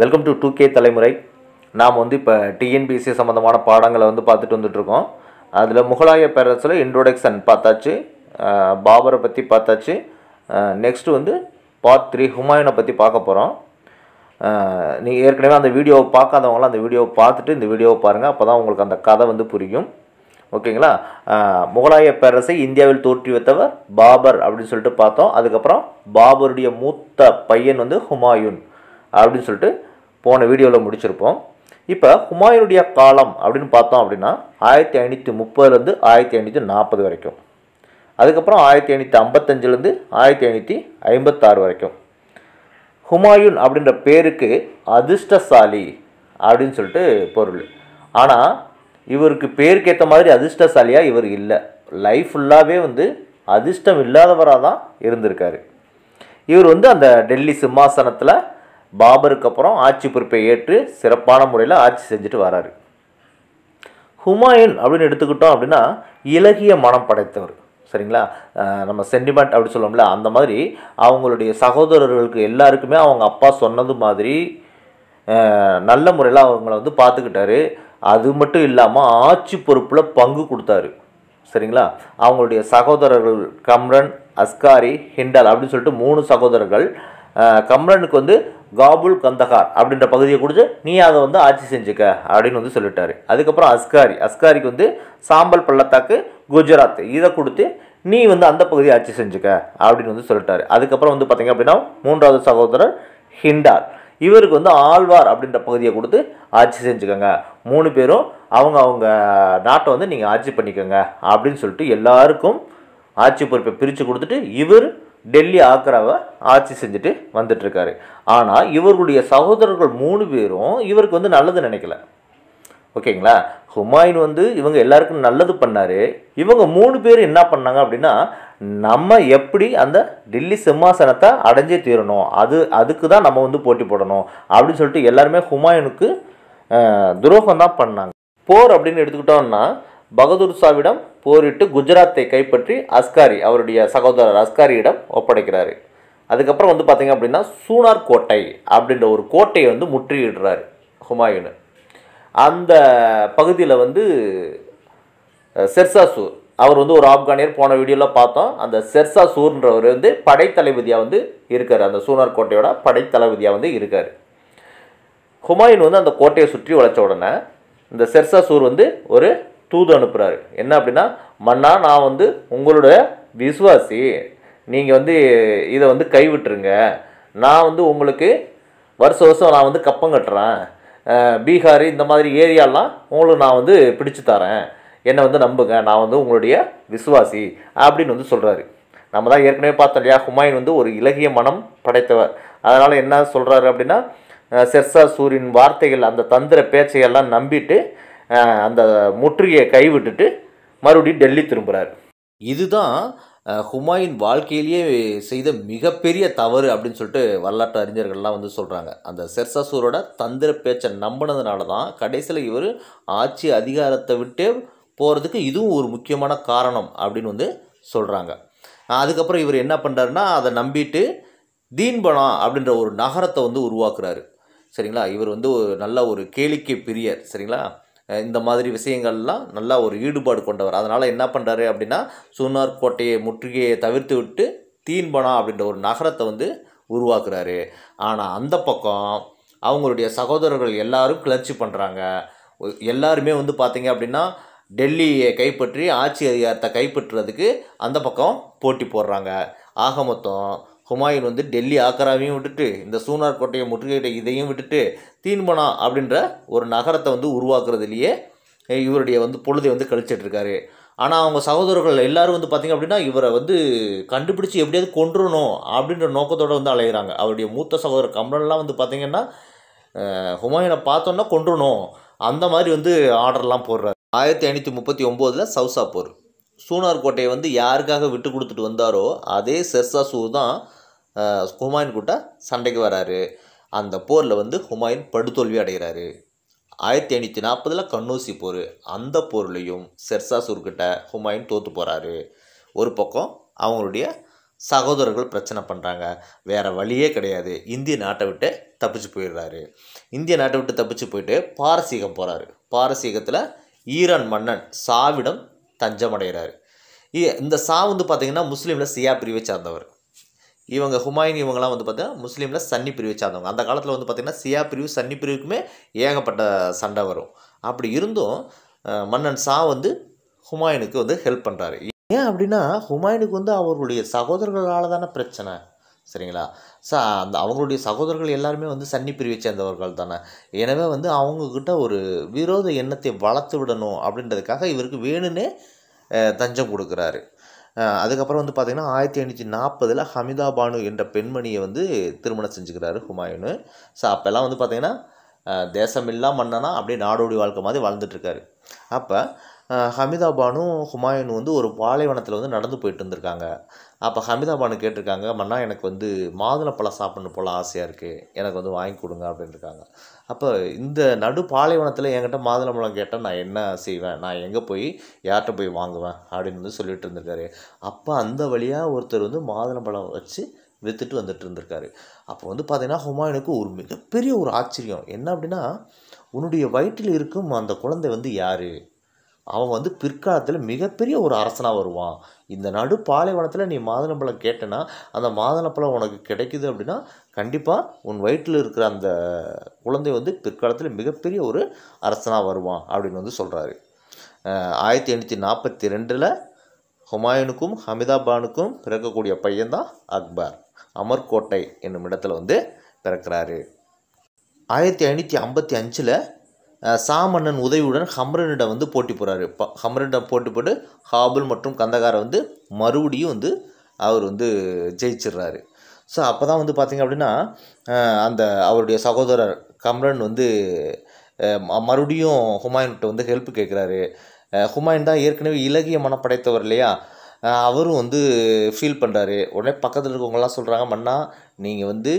welcome to two K தலைமுறை நாம் வந்து இப்போ டிஎன்பிஎஸ்சி சம்மந்தமான பாடங்களை வந்து பார்த்துட்டு வந்துட்ருக்கோம் அதில் முகலாய பேரரசில் இன்ட்ரோடக்ஷன் பார்த்தாச்சு பாபரை பற்றி பார்த்தாச்சு நெக்ஸ்ட்டு வந்து பார்ட் த்ரீ ஹுமாயூனை பற்றி பார்க்க போகிறோம் நீங்கள் ஏற்கனவே அந்த வீடியோவை பார்க்காதவங்களாம் அந்த வீடியோவை பார்த்துட்டு இந்த வீடியோவை பாருங்கள் அப்போ தான் உங்களுக்கு அந்த கதை வந்து புரியும் ஓகேங்களா முகலாய பேரரசை இந்தியாவில் தோற்றி வைத்தவர் பாபர் அப்படின்னு சொல்லிட்டு பார்த்தோம் அதுக்கப்புறம் பாபருடைய மூத்த பையன் வந்து ஹுமாயூன் அப்படின்னு சொல்லிட்டு போன வீடியோவில் முடிச்சிருப்போம் இப்போ ஹுமாயூனுடைய காலம் அப்படின்னு பார்த்தோம் அப்படின்னா ஆயிரத்தி ஐநூற்றி முப்பதுலேருந்து ஆயிரத்தி ஐநூற்றி நாற்பது வரைக்கும் அதுக்கப்புறம் ஆயிரத்தி ஐநூற்றி ஐம்பத்தஞ்சிலேருந்து ஆயிரத்தி ஐநூற்றி ஐம்பத்தாறு வரைக்கும் ஹுமாயூன் அப்படின்ற பேருக்கு அதிர்ஷ்டசாலி அப்படின்னு சொல்லிட்டு பொருள் ஆனால் இவருக்கு பேருக்கு ஏற்ற மாதிரி அதிர்ஷ்டசாலியாக இவர் இல்லை லைஃப் ஃபுல்லாகவே வந்து அதிர்ஷ்டம் இல்லாதவராக தான் இருந்திருக்காரு இவர் வந்து அந்த டெல்லி சிம்மாசனத்தில் பாபருக்கு அப்புறம் ஆட்சி பொறுப்பை ஏற்று சிறப்பான முறையில் ஆட்சி செஞ்சுட்டு வராரு ஹுமாயூன் அப்படின்னு எடுத்துக்கிட்டோம் அப்படின்னா இலகிய மனம் படைத்தவர் சரிங்களா நம்ம சென்டிமெண்ட் அப்படின்னு சொல்லுவோம்ல அந்த மாதிரி அவங்களுடைய சகோதரர்களுக்கு எல்லாருக்குமே அவங்க அப்பா சொன்னது மாதிரி நல்ல முறையில் அவங்கள வந்து பார்த்துக்கிட்டாரு அது மட்டும் இல்லாமல் ஆட்சி பொறுப்பில் பங்கு கொடுத்தாரு சரிங்களா அவங்களுடைய சகோதரர்கள் கம்ரன் அஸ்காரி ஹிண்டால் அப்படின்னு சொல்லிட்டு மூணு சகோதரர்கள் கம்ரனுக்கு வந்து காபுல் கந்தகார் அப்படின்ற பகுதியை கொடுத்து நீ அதை வந்து ஆட்சி செஞ்சுக்க அப்படின்னு வந்து சொல்லிட்டாரு அதுக்கப்புறம் அஸ்காரி அஸ்காரிக்கு வந்து சாம்பல் பள்ளத்தாக்கு குஜராத் இதை கொடுத்து நீ வந்து அந்த பகுதியை ஆட்சி செஞ்சுக்க அப்படின்னு வந்து சொல்லிட்டாரு அதுக்கப்புறம் வந்து பார்த்திங்க அப்படின்னா மூன்றாவது சகோதரர் ஹிண்டார் இவருக்கு வந்து ஆழ்வார் அப்படின்ற பகுதியை கொடுத்து ஆட்சி செஞ்சுக்கோங்க மூணு பேரும் அவங்க அவங்க நாட்டை வந்து நீங்கள் ஆட்சி பண்ணிக்கோங்க அப்படின்னு சொல்லிட்டு எல்லாருக்கும் ஆட்சி பொறுப்பை பிரித்து கொடுத்துட்டு இவர் டெல்லி ஆக்ராவை ஆட்சி செஞ்சுட்டு வந்துட்டுருக்காரு ஆனால் இவர்களுடைய சகோதரர்கள் மூணு பேரும் இவருக்கு வந்து நல்லது நினைக்கல ஓகேங்களா ஹுமாயின் வந்து இவங்க எல்லாருக்கும் நல்லது பண்ணார் இவங்க மூணு பேர் என்ன பண்ணாங்க அப்படின்னா நம்ம எப்படி அந்த டெல்லி சிம்மாசனத்தை அடைஞ்சே தீரணும் அது அதுக்கு தான் நம்ம வந்து போட்டி போடணும் அப்படின்னு சொல்லிட்டு எல்லாருமே ஹுமாயூனுக்கு துரோகம் தான் பண்ணாங்க போர் அப்படின்னு எடுத்துக்கிட்டோம்னா பகதூர்ஷாவிடம் போரிட்டு குஜராத்தை கைப்பற்றி அஸ்காரி அவருடைய சகோதரர் அஸ்காரியிடம் ஒப்படைக்கிறார் அதுக்கப்புறம் வந்து பார்த்திங்க அப்படின்னா சூனார் கோட்டை அப்படின்ற ஒரு கோட்டையை வந்து முற்றுகிடுறாரு ஹுமாயூனு அந்த பகுதியில் வந்து செர்சாசூர் அவர் வந்து ஒரு ஆப்கானியர் போன வீடியோவில் பார்த்தோம் அந்த செர்சா சூர்ன்றவர் வந்து படைத்தளபதியாக வந்து இருக்கார் அந்த சூனார் கோட்டையோட படைத்தளபதியாக வந்து இருக்கார் ஹுமாயூன் வந்து அந்த கோட்டையை சுற்றி உழைச்ச உடனே இந்த செர்சா சூர் வந்து ஒரு தூது அனுப்புகிறாரு என்ன அப்படின்னா மன்னா நான் வந்து உங்களோட விசுவாசி நீங்கள் வந்து இதை வந்து கைவிட்டுருங்க நான் வந்து உங்களுக்கு வருஷ வருஷம் நான் வந்து கப்பம் கட்டுறேன் பீகார் இந்த மாதிரி ஏரியாலாம் உங்களுக்கு நான் வந்து பிடிச்சு தரேன் என்னை வந்து நம்புங்க நான் வந்து உங்களுடைய விசுவாசி அப்படின்னு வந்து சொல்கிறாரு நம்ம தான் ஏற்கனவே பார்த்தோம் இல்லையா ஹுமாயூன் வந்து ஒரு இலகிய மனம் படைத்தவர் அதனால் என்ன சொல்கிறாரு அப்படின்னா செர்சா சூரியன் வார்த்தைகள் அந்த தந்திர பேச்சையெல்லாம் நம்பிட்டு அந்த முற்றுகையை கைவிட்டுட்டு மறுபடியும் டெல்லி திரும்புகிறார் இதுதான் ஹுமாயின் வாழ்க்கையிலேயே செய்த மிகப்பெரிய தவறு அப்படின்னு சொல்லிட்டு வரலாற்று அறிஞர்கள்லாம் வந்து சொல்கிறாங்க அந்த செர்சாசூரோட தந்திர பேச்சை நம்பினதுனால தான் கடைசியில் இவர் ஆட்சி அதிகாரத்தை விட்டு போகிறதுக்கு இதுவும் ஒரு முக்கியமான காரணம் அப்படின்னு வந்து சொல்கிறாங்க அதுக்கப்புறம் இவர் என்ன பண்ணுறாருன்னா அதை நம்பிட்டு தீன்பனா அப்படின்ற ஒரு நகரத்தை வந்து உருவாக்குறாரு சரிங்களா இவர் வந்து ஒரு நல்ல ஒரு கேளிக்கை பிரியர் சரிங்களா இந்த மாதிரி விஷயங்கள்லாம் நல்லா ஒரு ஈடுபாடு கொண்டவர் அதனால் என்ன பண்ணுறாரு அப்படின்னா சூனார் கோட்டையை முற்றுகையை தவிர்த்து விட்டு தீன்பனா அப்படின்ற ஒரு நகரத்தை வந்து உருவாக்குறாரு ஆனால் அந்த பக்கம் அவங்களுடைய சகோதரர்கள் எல்லாரும் கிளர்ச்சி பண்ணுறாங்க எல்லாருமே வந்து பார்த்திங்க அப்படின்னா டெல்லியை கைப்பற்றி ஆட்சி அதிகாரத்தை கைப்பற்றுறதுக்கு அந்த பக்கம் போட்டி போடுறாங்க ஆக மொத்தம் ஹுமாயூன் வந்து டெல்லி ஆக்ராவையும் விட்டுட்டு இந்த சூனார் கோட்டையை முற்றுகையிட்ட இதையும் விட்டுட்டு தீன்பனா அப்படின்ற ஒரு நகரத்தை வந்து உருவாக்குறதுலேயே இவருடைய வந்து பொழுதை வந்து கழிச்சிட்ருக்காரு ஆனால் அவங்க சகோதரர்கள் எல்லாரும் வந்து பார்த்திங்க அப்படின்னா இவரை வந்து கண்டுபிடிச்சி எப்படியாவது கொன்றுணும் அப்படின்ற நோக்கத்தோடு வந்து அலையிறாங்க அவருடைய மூத்த சகோதரர் கம்ரன்லாம் வந்து பார்த்திங்கன்னா ஹுமாயூனை பார்த்தோன்னா கொன்றுணும் அந்த மாதிரி வந்து ஆர்டர்லாம் போடுறாரு ஆயிரத்தி ஐநூற்றி முப்பத்தி ஒம்போதில் சவுசா போர் சூனார் கோட்டையை வந்து யாருக்காக விட்டு கொடுத்துட்டு வந்தாரோ அதே சூர் தான் ஹுமாயின் கூட்ட சண்டைக்கு வராரு அந்த போரில் வந்து ஹுமாயின் படுதோல்வி அடைகிறாரு ஆயிரத்தி ஐநூற்றி நாற்பதில் கண்ணூசி போர் அந்த போர்லேயும் சூர்கிட்ட ஹுமாயின் தோற்று போகிறாரு ஒரு பக்கம் அவங்களுடைய சகோதரர்கள் பிரச்சனை பண்ணுறாங்க வேறு வழியே கிடையாது இந்திய நாட்டை விட்டு தப்பிச்சு போயிடுறாரு இந்திய நாட்டை விட்டு தப்பிச்சு போயிட்டு பாரசீகம் போகிறாரு பாரசீகத்தில் ஈரான் மன்னன் சாவிடம் தஞ்சமடைகிறார் இந்த சா வந்து பார்த்திங்கன்னா முஸ்லீமில் சியா பிரிவை சார்ந்தவர் இவங்க ஹுமாயின் இவங்கெல்லாம் வந்து பார்த்திங்கன்னா முஸ்லீமில் சன்னி பிரிவை சார்ந்தவங்க அந்த காலத்தில் வந்து பார்த்திங்கன்னா சியா பிரிவு சன்னி பிரிவுக்குமே ஏகப்பட்ட சண்டை வரும் அப்படி இருந்தும் மன்னன் சா வந்து ஹுமாயினுக்கு வந்து ஹெல்ப் பண்ணுறாரு ஏன் அப்படின்னா ஹுமாயினுக்கு வந்து அவருடைய சகோதரர்களால் தானே பிரச்சனை சரிங்களா ஸோ அந்த அவங்களுடைய சகோதரர்கள் எல்லாருமே வந்து சன்னி பிரிவை சேர்ந்தவர்கள் தானே எனவே வந்து அவங்கக்கிட்ட ஒரு விரோத எண்ணத்தை வளர்த்து விடணும் அப்படின்றதுக்காக இவருக்கு வேணும்னே தஞ்சம் கொடுக்குறாரு அதுக்கப்புறம் வந்து பார்த்திங்கன்னா ஆயிரத்தி ஐநூற்றி நாற்பதில் ஹமிதா பானு என்ற பெண்மணியை வந்து திருமணம் செஞ்சுக்கிறாரு ஹுமாயூனு ஸோ அப்போல்லாம் வந்து பார்த்திங்கன்னா தேசமில்லா மன்னனா அப்படியே நாடோடி வாழ்க்கை மாதிரி வாழ்ந்துட்டுருக்காரு அப்போ ஹமிதா பானும் ஹுமாயூன் வந்து ஒரு பாலைவனத்தில் வந்து நடந்து போயிட்டு இருந்திருக்காங்க அப்போ ஹமிதா பானு கேட்டிருக்காங்க மன்னா எனக்கு வந்து மாதுளப்பழம் சாப்பிட்ணும் போல் ஆசையாக இருக்குது எனக்கு வந்து வாங்கி கொடுங்க அப்படின்ட்டுருக்காங்க அப்போ இந்த நடு பாலைவனத்தில் என்கிட்ட மாதுளம்பழம் கேட்டால் நான் என்ன செய்வேன் நான் எங்கே போய் யார்கிட்ட போய் வாங்குவேன் அப்படின்னு வந்து சொல்லிட்டு இருந்திருக்காரு அப்போ அந்த வழியாக ஒருத்தர் வந்து மாதுளம்பழம் வச்சு விற்றுட்டு வந்துட்டு இருந்திருக்காரு அப்போ வந்து பார்த்திங்கன்னா ஹுமாயூனுக்கு ஒரு மிகப்பெரிய ஒரு ஆச்சரியம் என்ன அப்படின்னா உன்னுடைய வயிற்றில் இருக்கும் அந்த குழந்தை வந்து யார் அவன் வந்து பிற்காலத்தில் மிகப்பெரிய ஒரு அரசனாக வருவான் இந்த நடு பாலைவனத்தில் நீ மாதனப்பழம் கேட்டேன்னா அந்த மாதனப்பழம் உனக்கு கிடைக்குது அப்படின்னா கண்டிப்பாக உன் வயிற்றில் இருக்கிற அந்த குழந்தை வந்து பிற்காலத்தில் மிகப்பெரிய ஒரு அரசனாக வருவான் அப்படின்னு வந்து சொல்கிறாரு ஆயிரத்தி எண்ணூற்றி நாற்பத்தி ரெண்டில் ஹுமாயூனுக்கும் ஹமிதாபானுக்கும் பிறக்கக்கூடிய பையன்தான் அக்பர் அமர்கோட்டை என்னும் இடத்துல வந்து பிறக்கிறாரு ஆயிரத்தி ஐநூற்றி ஐம்பத்தி அஞ்சில் சாமன்னன் உதவியுடன் ஹம்ரனிடம் வந்து போட்டி போகிறாரு ப ஹம்ரனிடம் போட்டி போட்டு ஹாபுல் மற்றும் கந்தகாரை வந்து மறுபடியும் வந்து அவர் வந்து ஜெயிச்சிடுறாரு ஸோ அப்போ தான் வந்து பார்த்திங்க அப்படின்னா அந்த அவருடைய சகோதரர் கம்ரன் வந்து மறுபடியும் ஹுமாயூன்கிட்ட வந்து ஹெல்ப் கேட்குறாரு ஹுமாயூன் தான் ஏற்கனவே இலகிய மனப்படைத்தவர் இல்லையா அவரும் வந்து ஃபீல் பண்ணுறாரு உடனே பக்கத்தில் இருக்கவங்களாம் சொல்கிறாங்க மன்னா நீங்கள் வந்து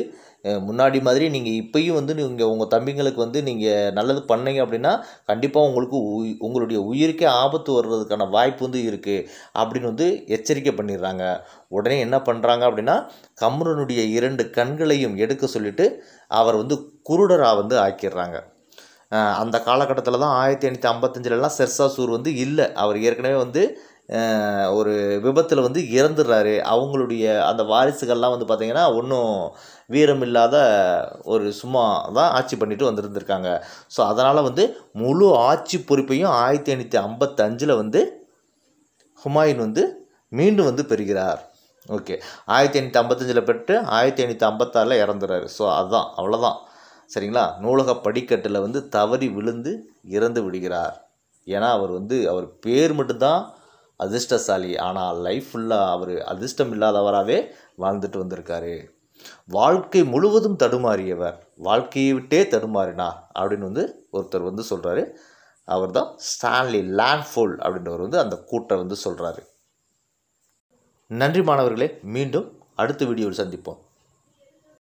முன்னாடி மாதிரி நீங்கள் இப்போயும் வந்து நீங்கள் உங்கள் தம்பிங்களுக்கு வந்து நீங்கள் நல்லது பண்ணீங்க அப்படின்னா கண்டிப்பாக உங்களுக்கு உங்களுடைய உயிருக்கே ஆபத்து வர்றதுக்கான வாய்ப்பு வந்து இருக்குது அப்படின்னு வந்து எச்சரிக்கை பண்ணிடுறாங்க உடனே என்ன பண்ணுறாங்க அப்படின்னா கம்ரனுடைய இரண்டு கண்களையும் எடுக்க சொல்லிவிட்டு அவர் வந்து குருடராக வந்து ஆக்கிடுறாங்க அந்த காலகட்டத்தில் தான் ஆயிரத்தி எண்ணூற்றி ஐம்பத்தஞ்சிலலாம் செர்சாசூர் வந்து இல்லை அவர் ஏற்கனவே வந்து ஒரு விபத்தில் வந்து இறந்துடுறாரு அவங்களுடைய அந்த வாரிசுகள்லாம் வந்து பார்த்திங்கன்னா ஒன்றும் வீரம் இல்லாத ஒரு சும்மா தான் ஆட்சி பண்ணிட்டு வந்துருந்துருக்காங்க ஸோ அதனால் வந்து முழு ஆட்சி பொறுப்பையும் ஆயிரத்தி எண்ணூற்றி ஐம்பத்தஞ்சில் வந்து ஹுமாயூன் வந்து மீண்டும் வந்து பெறுகிறார் ஓகே ஆயிரத்தி எண்ணூற்றி ஐம்பத்தஞ்சில் பெற்று ஆயிரத்தி எண்ணூற்றி ஐம்பத்தாறில் இறந்துறாரு ஸோ அதுதான் அவ்வளோதான் சரிங்களா நூலக படிக்கட்டில் வந்து தவறி விழுந்து இறந்து விடுகிறார் ஏன்னா அவர் வந்து அவர் பேர் மட்டும்தான் அதிர்ஷ்டசாலி ஆனால் லைஃப் ஃபுல்லாக அவர் அதிர்ஷ்டம் இல்லாதவராகவே வாழ்ந்துட்டு வந்திருக்காரு வாழ்க்கை முழுவதும் தடுமாறியவர் வாழ்க்கையை விட்டே தடுமாறினார் அப்படின்னு வந்து ஒருத்தர் வந்து சொல்கிறாரு அவர் தான் ஸ்டான்லி லேண்ட்ஃபோல் அப்படின்றவர் வந்து அந்த கூட்டை வந்து சொல்கிறாரு நன்றி மாணவர்களே மீண்டும் அடுத்த வீடியோவில் சந்திப்போம்